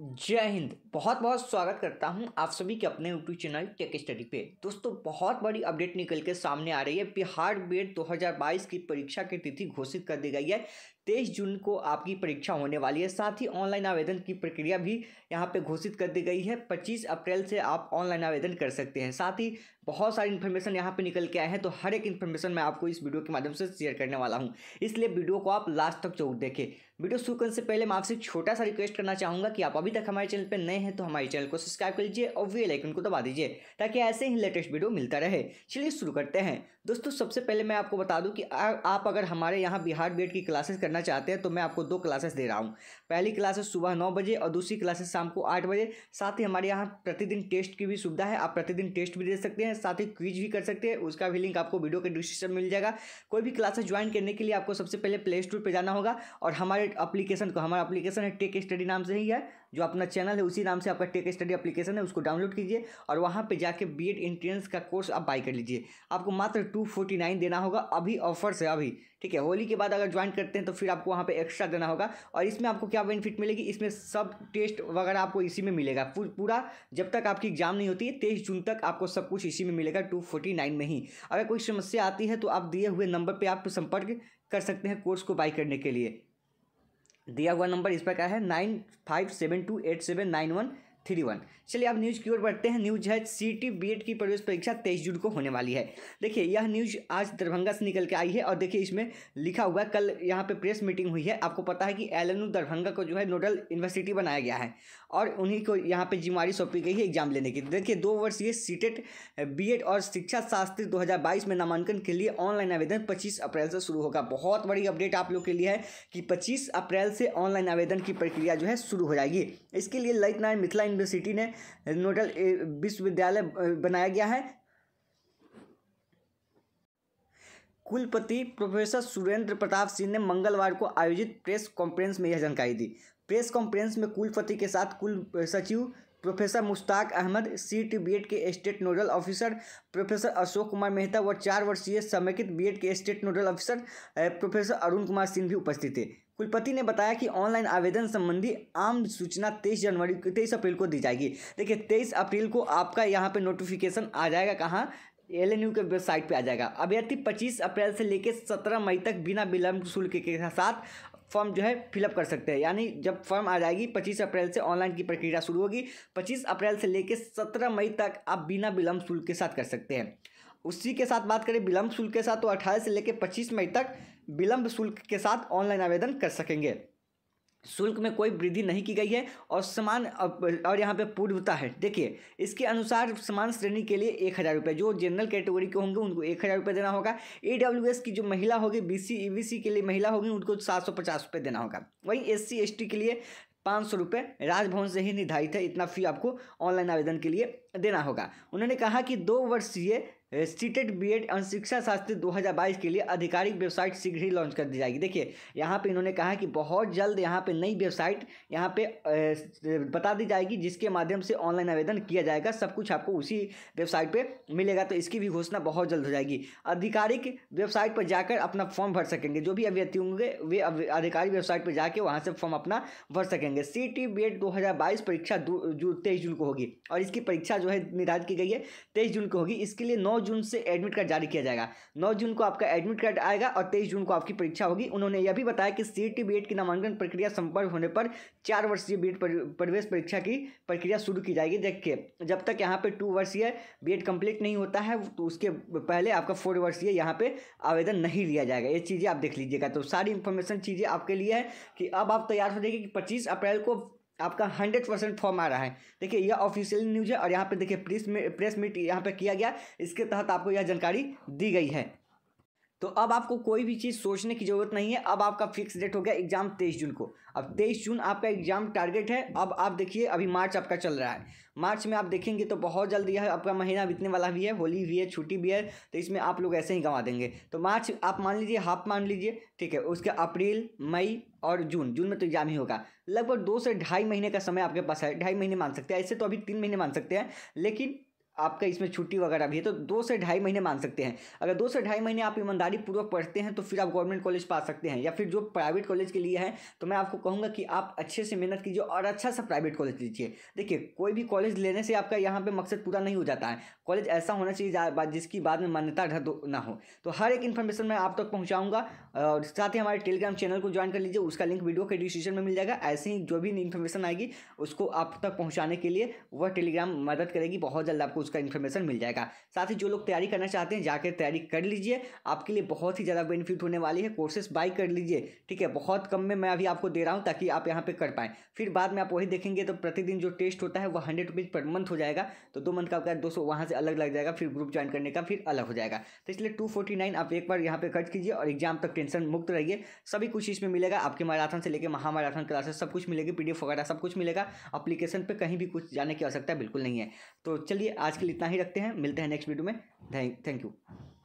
जय हिंद बहुत बहुत स्वागत करता हूं आप सभी के अपने यूट्यूब चैनल टेक स्टडी पे दोस्तों बहुत बड़ी अपडेट निकल के सामने आ रही है बिहार e बेट 2022 की परीक्षा की तिथि घोषित कर दी गई है तेईस जून को आपकी परीक्षा होने वाली है साथ ही ऑनलाइन आवेदन की प्रक्रिया भी यहाँ पे घोषित कर दी गई है पच्चीस अप्रैल से आप ऑनलाइन आवेदन कर सकते हैं साथ ही बहुत सारी इन्फॉर्मेशन यहाँ पे निकल के आए हैं तो हर एक इन्फॉर्मेशन मैं आपको इस वीडियो के माध्यम से शेयर करने वाला हूँ इसलिए वीडियो को आप लास्ट तक जरूर देखें वीडियो शुरू करने से पहले मैं आपसे छोटा सा रिक्वेस्ट करना चाहूँगा कि आप अभी तक हमारे चैनल पर नए हैं तो हमारे चैनल को सब्सक्राइब कर लीजिए और वे लाइकन को दबा दीजिए ताकि ऐसे ही लेटेस्ट वीडियो मिलता रहे चलिए शुरू करते हैं दोस्तों सबसे पहले मैं आपको बता दूँ कि आप अगर हमारे यहाँ बिहार बी की क्लासेस करना चाहते हैं तो मैं आपको दो क्लासेस दे रहा हूँ पहली क्लासेस सुबह नौ बजे और दूसरी क्लासेस शाम को आठ बजे साथ ही हमारे यहाँ प्रतिदिन टेस्ट की भी सुविधा है आप प्रतिदिन टेस्ट भी दे सकते हैं साथ ही क्विज भी कर सकते हैं उसका भी लिंक आपको वीडियो के डिस्क्रिप्शन मिल जाएगा कोई भी क्लासेस ज्वाइन करने के लिए आपको सबसे पहले प्ले स्टोर पर जाना होगा और हमारे अपलीकेशन को हमारा अपलीकेशन है टेक स्टडी नाम से ही है जो अपना चैनल है उसी नाम से आपका टेक स्टडी एप्लीकेशन है उसको डाउनलोड कीजिए और वहाँ पर जाके बी एंट्रेंस का कोर्स आप बाई कर लीजिए आपको मात्र टू फोर्टी नाइन देना होगा अभी ऑफर्स है अभी ठीक है होली के बाद अगर ज्वाइन करते हैं तो फिर आपको वहाँ पे एक्स्ट्रा देना होगा और इसमें आपको क्या बेनिफिट मिलेगी इसमें सब टेस्ट वगैरह आपको इसी में मिलेगा पूरा जब तक आपकी एग्जाम नहीं होती है तेईस जून तक आपको सब कुछ इसी में मिलेगा टू फोर्टी नाइन में ही अगर कोई समस्या आती है तो आप दिए हुए नंबर पर आप संपर्क कर सकते हैं कोर्स को बाई करने के लिए दिया हुआ नंबर इस पर क्या है nine five seven two eight seven nine one three one चलिए अब न्यूज़ की ओर बढ़ते हैं न्यूज है सी बी एड की प्रवेश परीक्षा तेईस जून को होने वाली है देखिए यह न्यूज आज दरभंगा से निकल के आई है और देखिए इसमें लिखा हुआ है कल यहाँ पे प्रेस मीटिंग हुई है आपको पता है कि एल दरभंगा को जो है नोडल यूनिवर्सिटी बनाया गया है और उन्हीं को यहाँ पर जिम्मेवारी सौंपी गई है एग्जाम लेने की देखिए दो वर्षीय टेट बी और शिक्षा शास्त्री दो में नामांकन के लिए ऑनलाइन आवेदन पच्चीस अप्रैल से शुरू होगा बहुत बड़ी अपडेट आप लोग के लिए है कि पच्चीस अप्रैल से ऑनलाइन आवेदन की प्रक्रिया जो है शुरू हो जाएगी इसके लिए ललित नाइन मिथिला यूनिवर्सिटी ने नोडल विश्वविद्यालय बनाया गया है कुलपति प्रोफेसर सुरेंद्र प्रताप सिंह ने मंगलवार को आयोजित प्रेस कॉन्फ्रेंस में यह जानकारी दी प्रेस कॉन्फ्रेंस में कुलपति के साथ कुल सचिव professor Mushtaq Ahmad C T B के state nodal officer professor Ashok Kumar Mehta व चार वर्षीय समेकित बी के state nodal officer professor Arun Kumar Singh भी उपस्थित थे कुलपति ने बताया कि ऑनलाइन आवेदन संबंधी आम सूचना 23 जनवरी तेईस अप्रैल को दी जाएगी देखिए 23 अप्रैल को आपका यहाँ पे नोटिफिकेशन आ जाएगा कहाँ एल एन यू के वेबसाइट पे आ जाएगा अभ्यर्थी 25 अप्रैल से लेकर 17 मई तक बिना विलंब शुल्क के साथ फॉर्म जो है फिलअप कर सकते हैं यानी जब फॉर्म आ जाएगी 25 अप्रैल से ऑनलाइन की प्रक्रिया शुरू होगी 25 अप्रैल से लेकर 17 मई तक आप बिना विलंब शुल्क के साथ कर सकते हैं उसी के साथ बात करें विलंब शुल्क के साथ तो अट्ठाईस से लेकर पच्चीस मई तक विलंब शुल्क के साथ ऑनलाइन आवेदन कर सकेंगे शुल्क में कोई वृद्धि नहीं की गई है और समान और यहाँ पे पूर्वता है देखिए इसके अनुसार समान श्रेणी के लिए एक हज़ार रुपये जो जनरल कैटेगरी के होंगे उनको एक हज़ार रुपये देना होगा ए डब्ल्यू एस की जो महिला होगी B C E B C के लिए महिला होगी उनको सात सौ पचास रुपये देना होगा वहीं एस सी एस टी के लिए पाँच सौ रुपये राजभवन से ही निर्धारित है इतना फी आपको ऑनलाइन आवेदन के लिए देना होगा उन्होंने कहा कि दो वर्षीय सीटेड बी एड एवं शिक्षा हज़ार 2022 के लिए आधिकारिक वेबसाइट शीघ्र ही लॉन्च कर दी जाएगी देखिए यहाँ पे इन्होंने कहा कि बहुत जल्द यहाँ पे नई वेबसाइट यहाँ पे बता दी जाएगी जिसके माध्यम से ऑनलाइन आवेदन किया जाएगा सब कुछ आपको उसी वेबसाइट पे मिलेगा तो इसकी भी घोषणा बहुत जल्द हो जाएगी आधिकारिक वेबसाइट पर जाकर अपना फॉर्म भर सकेंगे जो भी अभ्यर्थी होंगे वे आधिकारिक वेबसाइट पर जाके वहाँ से फॉर्म अपना भर सकेंगे सी टी बी एड परीक्षा तेईस जून को होगी और इसकी परीक्षा परीक्षा जो है निर्धारित की गई है तेईस जून को होगी इसके लिए नौ जून से एडमिट कार्ड जारी किया जाएगा नौ जून को आपका एडमिट कार्ड आएगा और तेईस जून को आपकी परीक्षा होगी उन्होंने यह भी बताया कि सी टी की नामांकन प्रक्रिया संपन्न होने पर चार वर्षीय बी प्रवेश परीक्षा की प्रक्रिया शुरू की जाएगी देखिए जब तक यहाँ पर टू वर्षीय बी एड नहीं होता है तो उसके पहले आपका फोर वर्षीय यहाँ पर आवेदन नहीं लिया जाएगा ये चीज़ें आप देख लीजिएगा तो सारी इन्फॉर्मेशन चीज़ें आपके लिए है कि अब आप तैयार हो जाएगी कि पच्चीस अप्रैल को आपका हंड्रेड परसेंट फॉर्म आ रहा है देखिए यह ऑफिशियल न्यूज है और यहाँ पे देखिए प्रेस प्रेस मीट यहाँ पे किया गया इसके तहत आपको यह जानकारी दी गई है तो अब आपको कोई भी चीज़ सोचने की ज़रूरत नहीं है अब आपका फिक्स डेट हो गया एग्जाम तेईस जून को अब तेईस जून आपका एग्जाम टारगेट है अब आप देखिए अभी मार्च आपका चल रहा है मार्च में आप देखेंगे तो बहुत जल्दी है आपका महीना बीतने वाला भी है होली भी है छुट्टी भी है तो इसमें आप लोग ऐसे ही गंवा देंगे तो मार्च आप मान लीजिए हाफ मान लीजिए ठीक है उसके अप्रैल मई और जून जून में तो एग्जाम ही होगा लगभग दो से ढाई महीने का समय आपके पास है ढाई महीने मान सकते हैं ऐसे तो अभी तीन महीने मान सकते हैं लेकिन आपका इसमें छुट्टी वगैरह भी है तो दो से ढाई महीने मांग सकते हैं अगर दो से ढाई महीने आप ईमानदारी पूर्वक पढ़ते हैं तो फिर आप गवर्नमेंट कॉलेज पा सकते हैं या फिर जो प्राइवेट कॉलेज के लिए है तो मैं आपको कहूँगा कि आप अच्छे से मेहनत कीजिए और अच्छा सा प्राइवेट कॉलेज लीजिए देखिए कोई भी कॉलेज लेने से आपका यहाँ पर मकसद पूरा नहीं हो जाता है कॉलेज ऐसा होना चाहिए जिसकी बाद में मान्यता रद्द ना हो तो हर एक इन्फॉर्मेशन मैं आप तक पहुँचाऊँगा और साथ ही हमारे टेलीग्राम चैनल को ज्वाइन कर लीजिए उसका लिंक वीडियो के डिस्क्रिप्शन में मिल जाएगा ऐसे ही जो भी इन्फॉर्मेशन आएगी उसको आप तक पहुँचाने के लिए वह टेलीग्राम मदद करेगी बहुत जल्द आपको उसका इन्फॉर्मेशन मिल जाएगा साथ ही जो लोग तैयारी करना चाहते हैं जाकर तैयारी कर लीजिए आपके लिए बहुत ही ज़्यादा बेनिफिट होने वाली है कोर्सेस बाई कर लीजिए ठीक है बहुत कम में मैं अभी आपको दे रहा हूँ ताकि आप यहाँ पर कर पाएँ फिर बाद में आप वही देखेंगे तो प्रतिदिन जो टेस्ट होता है वह हंड्रेड रुपीज़ पर मंथ हो जाएगा तो दो मंथ का आपका दो सौ वहाँ से अलग लग जाएगा फिर ग्रुप ज्वाइन करने का फिर अलग हो जाएगा तो इसलिए टू फोर्टी नाइन आप एक बार यहाँ पर खर्च कीजिए और एग्जाम तक टेंशन मुक्त रहिए सभी कुछ इसमें मिलेगा आपके मैराथन से लेकर महामैराथन क्लासेस सब कुछ मिलेगी पी एफ वगैरह सब कुछ मिलेगा अप्लीकेशन पर कहीं भी कुछ जाने की आवश्यकता बिल्कुल नहीं है तो चलिए आज आज के लिए इतना ही रखते हैं मिलते हैं नेक्स्ट वीडियो में थैंक थैंक यू